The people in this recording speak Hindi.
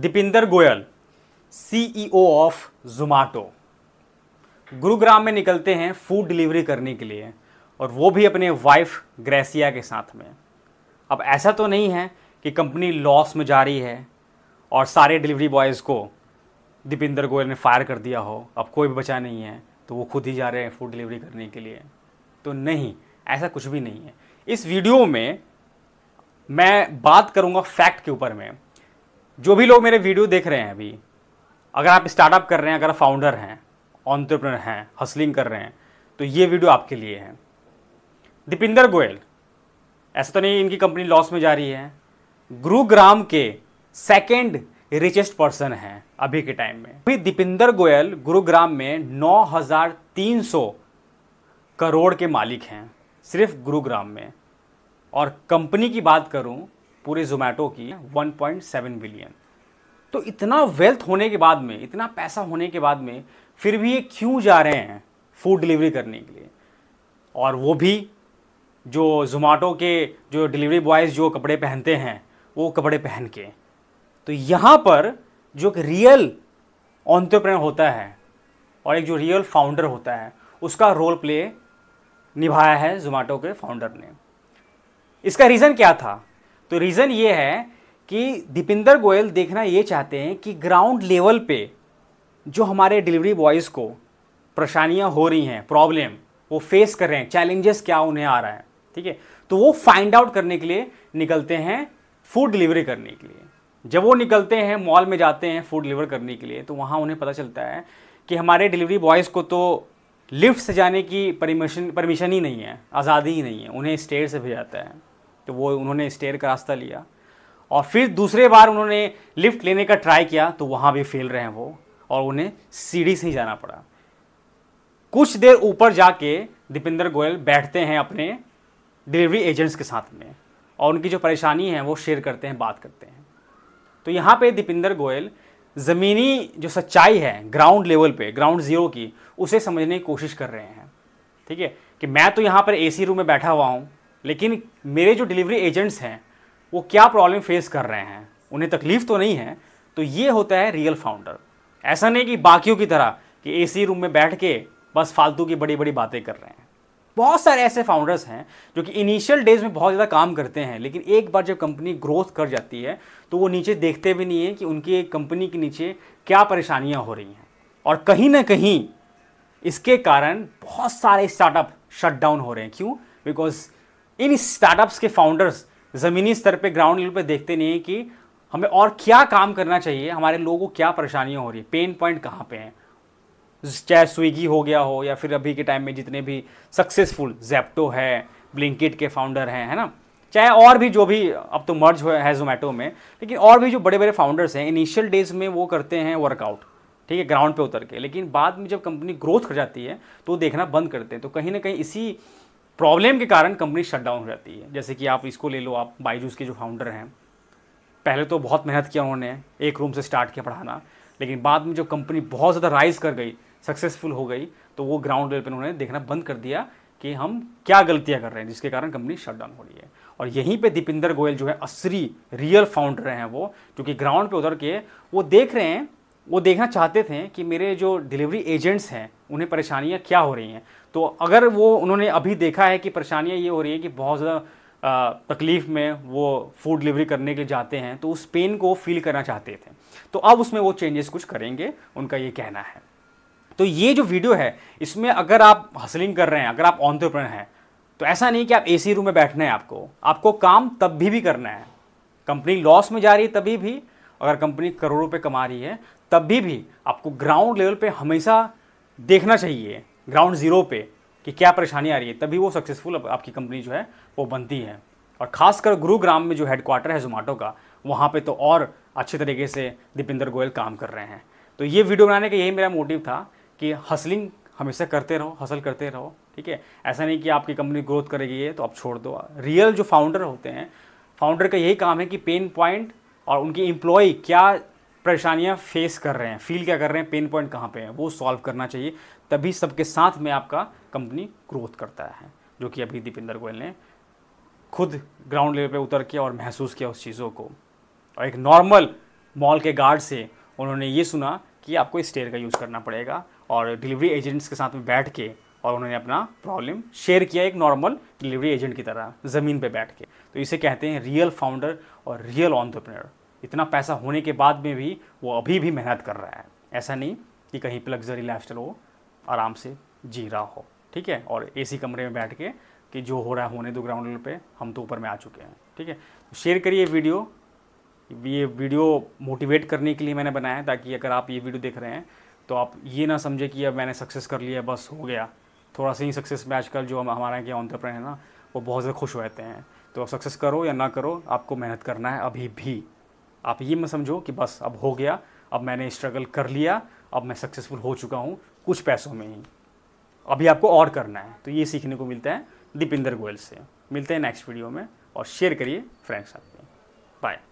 दीपिंदर गोयल सीईओ ऑफ जोमाटो गुरुग्राम में निकलते हैं फूड डिलीवरी करने के लिए और वो भी अपने वाइफ ग्रेसिया के साथ में अब ऐसा तो नहीं है कि कंपनी लॉस में जा रही है और सारे डिलीवरी बॉयज़ को दीपिंदर गोयल ने फायर कर दिया हो अब कोई भी बचा नहीं है तो वो खुद ही जा रहे हैं फूड डिलीवरी करने के लिए तो नहीं ऐसा कुछ भी नहीं है इस वीडियो में मैं बात करूँगा फैक्ट के ऊपर में जो भी लोग मेरे वीडियो देख रहे हैं अभी अगर आप स्टार्टअप कर रहे हैं अगर आप फाउंडर हैं ऑन्टरप्रनर हैं हसलिंग कर रहे हैं तो ये वीडियो आपके लिए है दीपिंदर गोयल ऐसा तो नहीं इनकी कंपनी लॉस में जा रही है गुरुग्राम के सेकेंड रिचेस्ट पर्सन हैं अभी के टाइम में अभी दीपिंदर गोयल गुरुग्राम में 9,300 करोड़ के मालिक हैं सिर्फ गुरुग्राम में और कंपनी की बात करूं पूरे जोमेटो की 1.7 बिलियन तो इतना वेल्थ होने के बाद में इतना पैसा होने के बाद में फिर भी ये क्यों जा रहे हैं फूड डिलीवरी करने के लिए और वो भी जो जोमेटो के जो डिलीवरी बॉयज़ जो कपड़े पहनते हैं वो कपड़े पहन के तो यहाँ पर जो एक रियल ऑन्टरप्रेन होता है और एक जो रियल फाउंडर होता है उसका रोल प्ले निभाया है जोमेटो के फाउंडर ने इसका रीज़न क्या था तो रीज़न ये है कि दीपिंदर गोयल देखना ये चाहते हैं कि ग्राउंड लेवल पे जो हमारे डिलीवरी बॉयज़ को परेशानियाँ हो रही हैं प्रॉब्लम वो फेस कर रहे हैं चैलेंजेस क्या उन्हें आ रहा है ठीक है तो वो फाइंड आउट करने के लिए निकलते हैं फूड डिलीवरी करने के लिए जब वो निकलते हैं मॉल में जाते हैं फूड डिलीवर करने के लिए तो वहाँ उन्हें पता चलता है कि हमारे डिलीवरी बॉयज़ को तो लिफ्ट से जाने की परमिशन परमिशन ही नहीं है आज़ादी ही नहीं है उन्हें स्टेट से भेजाता है तो वो उन्होंने स्टेयर का रास्ता लिया और फिर दूसरे बार उन्होंने लिफ्ट लेने का ट्राई किया तो वहाँ भी फेल रहे हैं वो और उन्हें सीढ़ी से ही जाना पड़ा कुछ देर ऊपर जाके दीपेंद्र गोयल बैठते हैं अपने डिलीवरी एजेंट्स के साथ में और उनकी जो परेशानी है वो शेयर करते हैं बात करते हैं तो यहाँ पे दीपेंद्र गोयल ज़मीनी जो सच्चाई है ग्राउंड लेवल पे ग्राउंड ज़ीरो की उसे समझने की कोशिश कर रहे हैं ठीक है कि मैं तो यहाँ पर एसी रूम में बैठा हुआ हूँ लेकिन मेरे जो डिलीवरी एजेंट्स हैं वो क्या प्रॉब्लम फेस कर रहे हैं उन्हें तकलीफ़ तो नहीं है तो ये होता है रियल फाउंडर ऐसा नहीं कि बाकियों की तरह कि एसी रूम में बैठ के बस फालतू की बड़ी बड़ी बातें कर रहे हैं बहुत सारे ऐसे फाउंडर्स हैं जो कि इनिशियल डेज में बहुत ज़्यादा काम करते हैं लेकिन एक बार जब कंपनी ग्रोथ कर जाती है तो वो नीचे देखते भी नहीं है कि उनकी कंपनी के नीचे क्या परेशानियाँ हो रही हैं और कहीं ना कहीं इसके कारण बहुत सारे स्टार्टअप शट डाउन हो रहे हैं क्यों बिकॉज इन स्टार्टअप्स के फाउंडर्स ज़मीनी स्तर पे ग्राउंड लेवल पे देखते नहीं हैं कि हमें और क्या काम करना चाहिए हमारे लोगों को क्या परेशानियाँ हो रही है पेन पॉइंट कहाँ पे हैं चाहे स्विगी हो गया हो या फिर अभी के टाइम में जितने भी सक्सेसफुल जैप्टो है ब्लिंकिट के फाउंडर हैं है ना चाहे और भी जो भी अब तो मर्ज है जोमेटो में लेकिन और भी जो बड़े बड़े फाउंडर्स हैं इनिशियल डेज में वो करते हैं वर्कआउट ठीक है ग्राउंड पे उतर के लेकिन बाद में जब कंपनी ग्रोथ कर जाती है तो देखना बंद करते हैं तो कहीं ना कहीं इसी प्रॉब्लम के कारण कंपनी शटडाउन हो जाती है जैसे कि आप इसको ले लो आप बाईजूस के जो फाउंडर हैं पहले तो बहुत मेहनत किया उन्होंने एक रूम से स्टार्ट किया पढ़ाना लेकिन बाद में जो कंपनी बहुत ज़्यादा राइज कर गई सक्सेसफुल हो गई तो वो ग्राउंड लेवल पर उन्होंने देखना बंद कर दिया कि हम क्या गलतियाँ कर रहे हैं जिसके कारण कंपनी शटडाउन हो रही है और यहीं पे दीपिंदर गोयल जो है असली रियल फाउंडर हैं वो क्योंकि ग्राउंड पे उतर के वो देख रहे हैं वो देखना चाहते थे कि मेरे जो डिलीवरी एजेंट्स हैं उन्हें परेशानियाँ क्या हो रही हैं तो अगर वो उन्होंने अभी देखा है कि परेशानियाँ ये हो रही हैं कि बहुत ज़्यादा तकलीफ़ में वो फूड डिलीवरी करने के लिए जाते हैं तो उस पेन को फील करना चाहते थे तो अब उसमें वो चेंजेस कुछ करेंगे उनका ये कहना है तो ये जो वीडियो है इसमें अगर आप हसलिंग कर रहे हैं अगर आप ऑन्टरप्रनर हैं तो ऐसा नहीं कि आप ए रूम में बैठना है आपको आपको काम तब भी भी करना है कंपनी लॉस में जा रही है तभी भी अगर कंपनी करोड़ों रुपये कमा रही है तभी भी आपको ग्राउंड लेवल पे हमेशा देखना चाहिए ग्राउंड ज़ीरो पे कि क्या परेशानी आ रही है तभी वो सक्सेसफुल आपकी कंपनी जो है वो बनती है और ख़ासकर गुरुग्राम में जो हेडक्वार्टर है जोमाटो का वहाँ पे तो और अच्छे तरीके से दीपेंद्र गोयल काम कर रहे हैं तो ये वीडियो बनाने का यही मेरा मोटिव था कि हसलिंग हमेशा करते रहो हसल करते रहो ठीक है ऐसा नहीं कि आपकी कंपनी ग्रोथ करेगी तो आप छोड़ दो रियल जो फाउंडर होते हैं फाउंडर का यही काम है कि पेन पॉइंट और उनकी एम्प्लॉय क्या परेशानियाँ फेस कर रहे हैं फील क्या कर रहे हैं पेन पॉइंट कहाँ पे हैं वो सॉल्व करना चाहिए तभी सबके साथ में आपका कंपनी ग्रोथ करता है जो कि अभी दीपेंद्र गोयल ने खुद ग्राउंड लेवल पे उतर के और महसूस किया उस चीज़ों को और एक नॉर्मल मॉल के गार्ड से उन्होंने ये सुना कि आपको स्टेयर का यूज़ करना पड़ेगा और डिलीवरी एजेंट्स के साथ में बैठ के और उन्होंने अपना प्रॉब्लम शेयर किया एक नॉर्मल डिलीवरी एजेंट की तरह ज़मीन पे बैठ के तो इसे कहते हैं रियल फाउंडर और रियल ऑन्टरप्रेनर इतना पैसा होने के बाद में भी वो अभी भी मेहनत कर रहा है ऐसा नहीं कि कहीं पर लग्जरी लाइफ वो आराम से जी रहा हो ठीक है और ए कमरे में बैठ के कि जो हो रहा है होने दो ग्राउंड लेवल पे हम तो ऊपर में आ चुके हैं ठीक है शेयर तो करिए वीडियो ये वीडियो मोटिवेट करने के लिए मैंने बनाया है ताकि अगर आप ये वीडियो देख रहे हैं तो आप ये ना समझे कि अब मैंने सक्सेस कर लिया बस हो गया थोड़ा सा ही सक्सेस में आजकल जो हम हमारे यहाँ के ऑन्टरप्रेन है ना वो बहुत ज़्यादा खुश रहते हैं तो सक्सेस करो या ना करो आपको मेहनत करना है अभी भी आप ये मत समझो कि बस अब हो गया अब मैंने स्ट्रगल कर लिया अब मैं सक्सेसफुल हो चुका हूँ कुछ पैसों में ही अभी आपको और करना है तो ये सीखने को मिलता है दीपिंदर गोयल से मिलते हैं नेक्स्ट वीडियो में और शेयर करिए फ्रेंड्स आपने बाय